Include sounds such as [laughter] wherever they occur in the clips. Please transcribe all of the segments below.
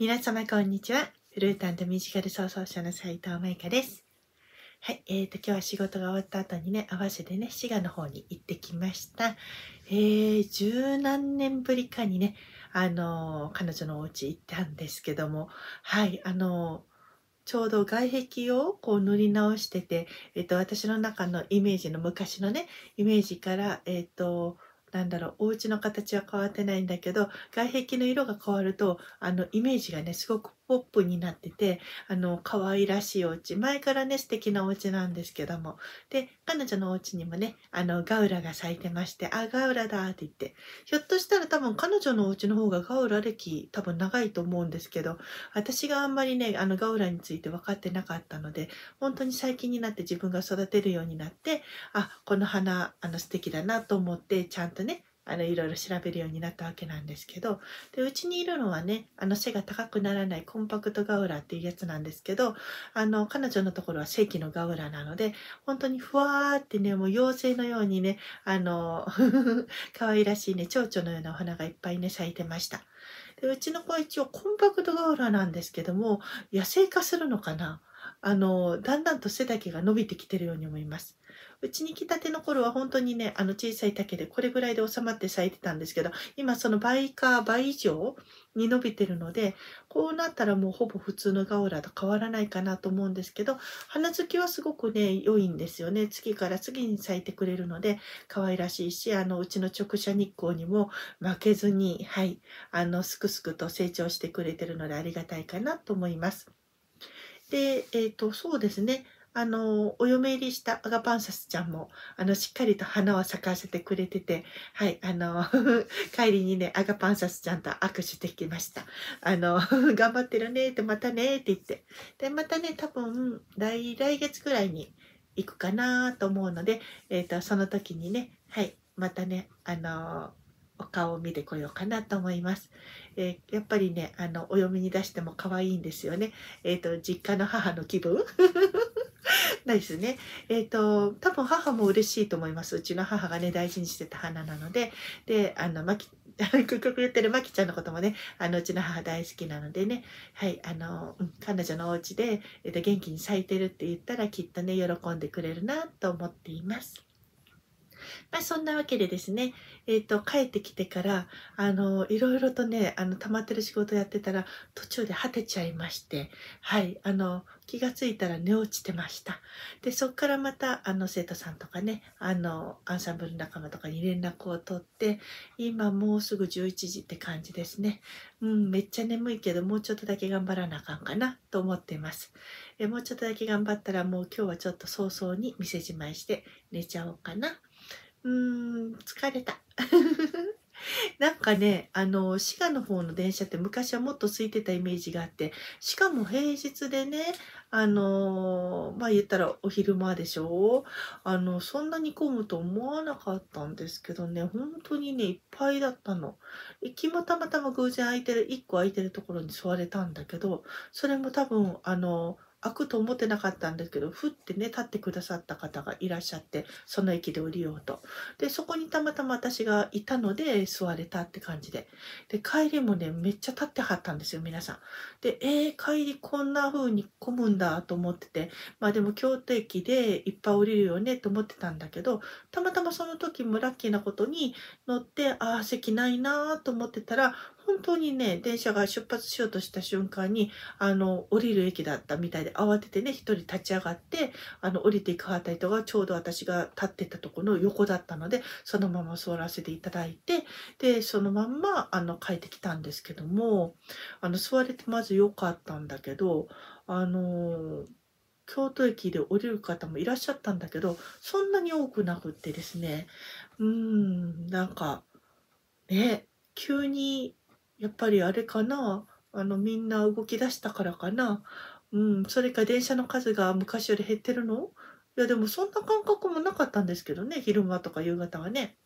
皆様こんにちは。フルータンとミュージカル創造者の斉藤舞香です。はい、えーと、今日は仕事が終わった後にね、合わせてね、滋賀の方に行ってきました。えー、十何年ぶりかにね、あのー、彼女のお家行ったんですけども、はい、あのー、ちょうど外壁をこう塗り直してて、えっ、と、私の中のイメージの昔のね、イメージから、えっ、と、なんだろうお家の形は変わってないんだけど外壁の色が変わるとあのイメージがねすごくポップになってて、あの、可愛らしいお家。前からね、素敵なお家なんですけども。で、彼女のお家にもね、あの、ガウラが咲いてまして、あ、ガウラだって言って。ひょっとしたら多分彼女のお家の方がガウラ歴多分長いと思うんですけど、私があんまりね、あの、ガウラについて分かってなかったので、本当に最近になって自分が育てるようになって、あ、この花、あの、素敵だなと思って、ちゃんとね、あのいろいろ調べるようになったわけなんですけどでうちにいるのはねあの背が高くならないコンパクトガウラっていうやつなんですけどあの彼女のところは正規のガウラなので本当にふわーってねもう妖精のようにねあの [laughs] 可愛らしいね蝶々のようなお花がいっぱいね咲いてました。でうちの子は一応コンパクトガウラなんですけども野生化するのかなあのだんだんと背丈が伸びてきてるように思います。うちに来たての頃は本当にね、あの小さい竹でこれぐらいで収まって咲いてたんですけど、今その倍か倍以上に伸びてるので、こうなったらもうほぼ普通のガオラと変わらないかなと思うんですけど、花付きはすごくね、良いんですよね。次から次に咲いてくれるので、可愛らしいし、あの、うちの直射日光にも負けずに、はい、あの、すくすくと成長してくれてるのでありがたいかなと思います。で、えっ、ー、と、そうですね。あの、お嫁入りしたアガパンサスちゃんも、あの、しっかりと花を咲かせてくれてて、はい、あの、[laughs] 帰りにね、アガパンサスちゃんと握手できました。あの、[laughs] 頑張ってるねって、またねって言って。で、またね、多分、来、来月ぐらいに行くかなと思うので、えっ、ー、と、その時にね、はい、またね、あの、お顔を見てこようかなと思います。えー、やっぱりね、あの、お嫁に出しても可愛いんですよね。えっ、ー、と、実家の母の気分ですね。えっ、ー、と、多分母も嬉しいと思います。うちの母がね、大事にしてた花なので、で、あの、まき、曲 [laughs] 言ってるまきちゃんのこともね、あの、うちの母大好きなのでね、はい、あの、うん、彼女のお家で、えっ、ー、と、元気に咲いてるって言ったら、きっとね、喜んでくれるなと思っています。まあ、そんなわけでですね、えっ、ー、と、帰ってきてから、あの、いろいろとね、あの、溜まってる仕事やってたら、途中で果てちゃいまして、はい、あの、気がついたら寝落ちてました。で、そっからまた、あの、生徒さんとかね、あの、アンサンブル仲間とかに連絡を取って、今もうすぐ11時って感じですね。うん、めっちゃ眠いけど、もうちょっとだけ頑張らなあかんかなと思っています。えもうちょっとだけ頑張ったら、もう今日はちょっと早々に店じまいして寝ちゃおうかな。うーん、疲れた。[laughs] [laughs] なんかね、あの、滋賀の方の電車って昔はもっと空いてたイメージがあって、しかも平日でね、あの、まあ、言ったらお昼間でしょあの、そんなに混むと思わなかったんですけどね、本当にね、いっぱいだったの。駅もたまたま偶然空いてる、1個空いてるところに座れたんだけど、それも多分、あの、開くと思ってなかったんですけどふってね立ってくださった方がいらっしゃってその駅で降りようとでそこにたまたま私がいたので座れたって感じでで帰りもねめっちゃ立ってはったんですよ皆さんでえー、帰りこんな風に混むんだと思っててまあでも京都駅でいっぱい降りるよねと思ってたんだけどたまたまその時もラッキーなことに乗ってああ席ないなと思ってたら本当にね電車が出発しようとした瞬間にあの降りる駅だったみたいでで慌ててね、一人立ち上がって、あの、降りていくあたりとか、ちょうど私が立ってたところの横だったので、そのまま座らせていただいて、で、そのまんま、あの、帰ってきたんですけども、あの、座れてまず良かったんだけど、あのー京都駅で降りる方もいらっしゃったんだけど、そんなに多くなくってですね、うん、なんか、ね、急に、やっぱりあれかな、あの、みんな動き出したからかな、うん、それか電車の数が昔より減ってるのいやでもそんな感覚もなかったんですけどね昼間とか夕方はね。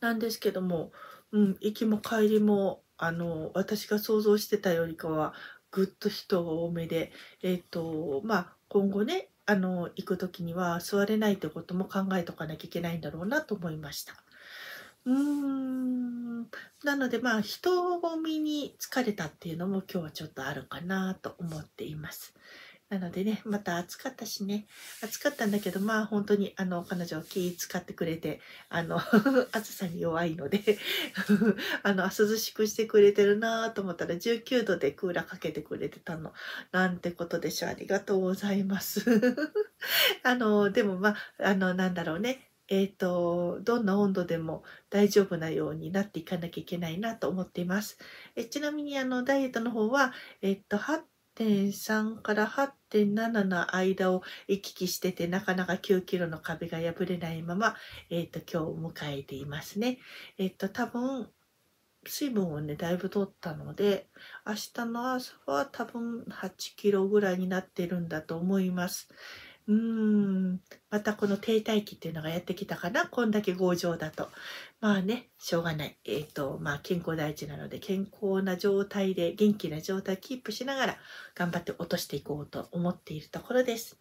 なんですけども、うん、行きも帰りもあの私が想像してたよりかはぐっと人が多めで、えっ、ー、とまあ、今後ねあの行く時には座れないってことも考えとかなきゃいけないんだろうなと思いました。うーんなのでまあ人混みに疲れたっていうのも今日はちょっとあるかなと思っています。なのでね、また暑かったしね、暑かったんだけど、まあ本当にあの彼女気使ってくれて、あの [laughs] 暑さに弱いので [laughs] あの涼しくしてくれてるなと思ったら19度でクーラーかけてくれてたの。なんてことでしょう。ありがとうございます [laughs] あの、でもまあ、あのなんだろうね、えー、と、どんな温度でも大丈夫なようになっていかなきゃいけないなと思っています。えちなみに、あの、ダイエットの方は、えー、と、8.3から8.7の間を行き来してて、なかなか9キロの壁が破れないまま、えー、と、今日を迎えていますね。えっ、と、多分、水分をね、だいぶ取ったので、明日の朝は多分8キロぐらいになってるんだと思います。うーんまたこの停滞期っていうのがやってきたかなこんだけ強情だとまあねしょうがないえっ、ー、とまあ健康第一なので健康な状態で元気な状態キープしながら頑張って落としていこうと思っているところです。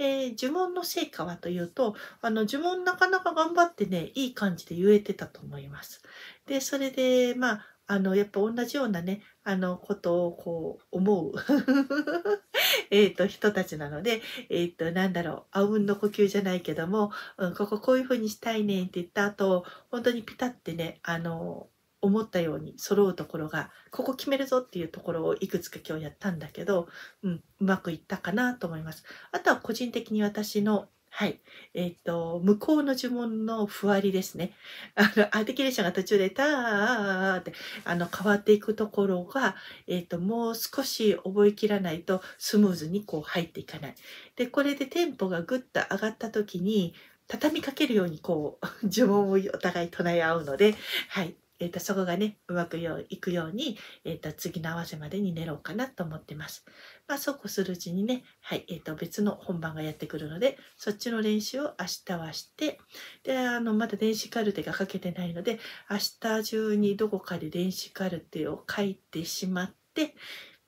えー、呪文の成果はというと、あの、呪文なかなか頑張ってね、いい感じで言えてたと思います。で、それで、まあ、あのやっぱ同じようなねあのことをこう思う [laughs] えと人たちなので、えー、となんだろうあうんの呼吸じゃないけども、うん、こここういうふうにしたいねって言った後本当にピタってねあの思ったように揃うところがここ決めるぞっていうところをいくつか今日やったんだけど、うん、うまくいったかなと思います。あとは個人的に私のはい。えっ、ー、と、向こうの呪文のふわりですね。あの、アーティキュレーションが途中で、たーって、あの、変わっていくところが、えっ、ー、と、もう少し覚えきらないとスムーズにこう入っていかない。で、これでテンポがぐっと上がった時に、畳みかけるようにこう、[laughs] 呪文をお互い唱え合うので、はい。えーと、そこがねうまくよいくように、えーと、次の合わせまでに寝ろうかなと思ってます。まあ、そうこうするうちにね、はいえーと別の本番がやってくるのでそっちの練習を明日はしてであのまだ電子カルテが書けてないので明日中にどこかで電子カルテを書いてしまって、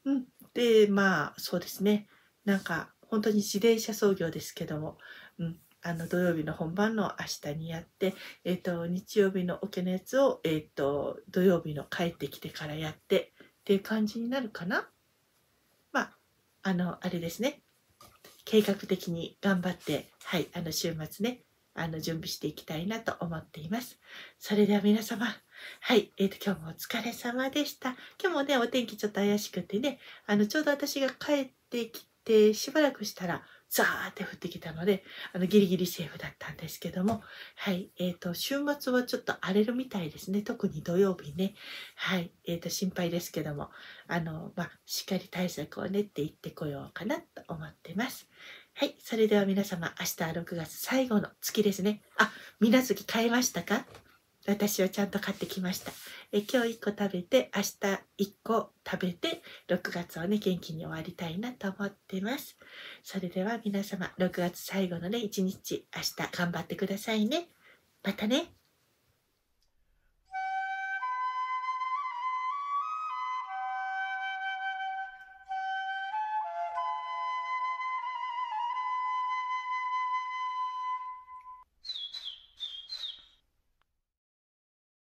うん、でまあそうですねなんか本当に自転車操業ですけども、うん、あの土曜日の本番の明日にやって、えっ、ー、と、日曜日のオケのやつを、えっ、ー、と、土曜日の帰ってきてからやってっていう感じになるかな。まあ、あの、あれですね。計画的に頑張って、はい、あの、週末ね、あの、準備していきたいなと思っています。それでは皆様、はい、えっ、ー、と、今日もお疲れ様でした。今日もね、お天気ちょっと怪しくてね、あの、ちょうど私が帰ってきて、しばらくしたら、ザーって降ってきたので、あの、ギリギリセーフだったんですけども、はい、えっ、ー、と、週末はちょっと荒れるみたいですね。特に土曜日ね。はい、えっ、ー、と、心配ですけども、あの、まあ、しっかり対策を練っていってこようかなと思ってます。はい、それでは皆様、明日6月最後の月ですね。あ、水無月買えましたか私はちゃんと買ってきましたえ今日1個食べて明日1個食べて6月をね元気に終わりたいなと思ってますそれでは皆様6月最後のね一日明日頑張ってくださいねまたね